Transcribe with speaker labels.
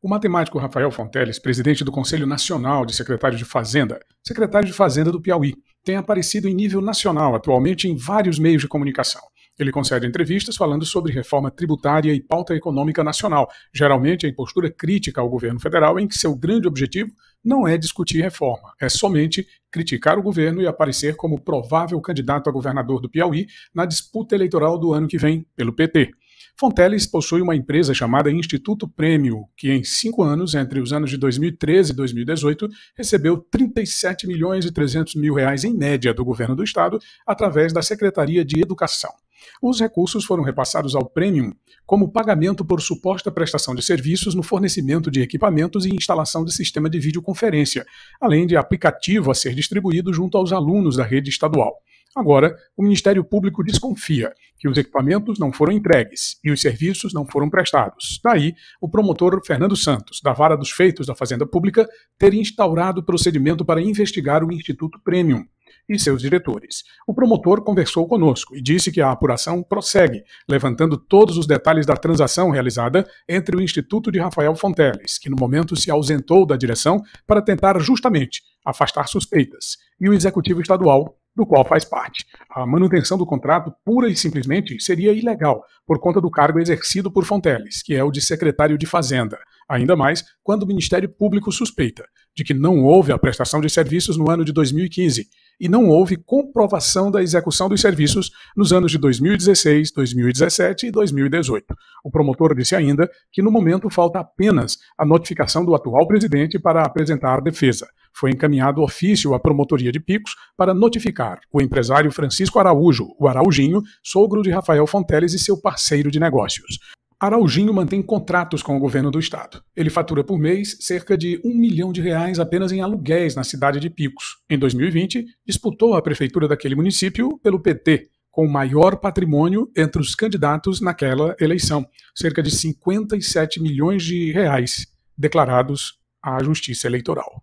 Speaker 1: O matemático Rafael Fonteles, presidente do Conselho Nacional de Secretários de Fazenda, secretário de Fazenda do Piauí, tem aparecido em nível nacional atualmente em vários meios de comunicação. Ele concede entrevistas falando sobre reforma tributária e pauta econômica nacional, geralmente em postura crítica ao governo federal, em que seu grande objetivo não é discutir reforma, é somente criticar o governo e aparecer como provável candidato a governador do Piauí na disputa eleitoral do ano que vem pelo PT. Fonteles possui uma empresa chamada Instituto Prêmio, que em cinco anos, entre os anos de 2013 e 2018, recebeu 37 milhões e 300 mil reais em média do governo do estado através da Secretaria de Educação. Os recursos foram repassados ao Premium como pagamento por suposta prestação de serviços no fornecimento de equipamentos e instalação de sistema de videoconferência, além de aplicativo a ser distribuído junto aos alunos da rede estadual. Agora, o Ministério Público desconfia que os equipamentos não foram entregues e os serviços não foram prestados. Daí, o promotor Fernando Santos, da Vara dos Feitos da Fazenda Pública, ter instaurado o procedimento para investigar o Instituto Premium e seus diretores. O promotor conversou conosco e disse que a apuração prossegue, levantando todos os detalhes da transação realizada entre o Instituto de Rafael Fonteles, que no momento se ausentou da direção para tentar justamente afastar suspeitas, e o Executivo Estadual, do qual faz parte. A manutenção do contrato, pura e simplesmente, seria ilegal, por conta do cargo exercido por Fonteles, que é o de secretário de Fazenda, ainda mais quando o Ministério Público suspeita de que não houve a prestação de serviços no ano de 2015 e não houve comprovação da execução dos serviços nos anos de 2016, 2017 e 2018. O promotor disse ainda que no momento falta apenas a notificação do atual presidente para apresentar defesa. Foi encaminhado ofício à promotoria de Picos para notificar o empresário Francisco Araújo, o Araújinho, sogro de Rafael Fonteles e seu parceiro de negócios. Araujinho mantém contratos com o governo do estado. Ele fatura por mês cerca de um milhão de reais apenas em aluguéis na cidade de Picos. Em 2020, disputou a prefeitura daquele município pelo PT, com o maior patrimônio entre os candidatos naquela eleição, cerca de 57 milhões de reais declarados à Justiça Eleitoral.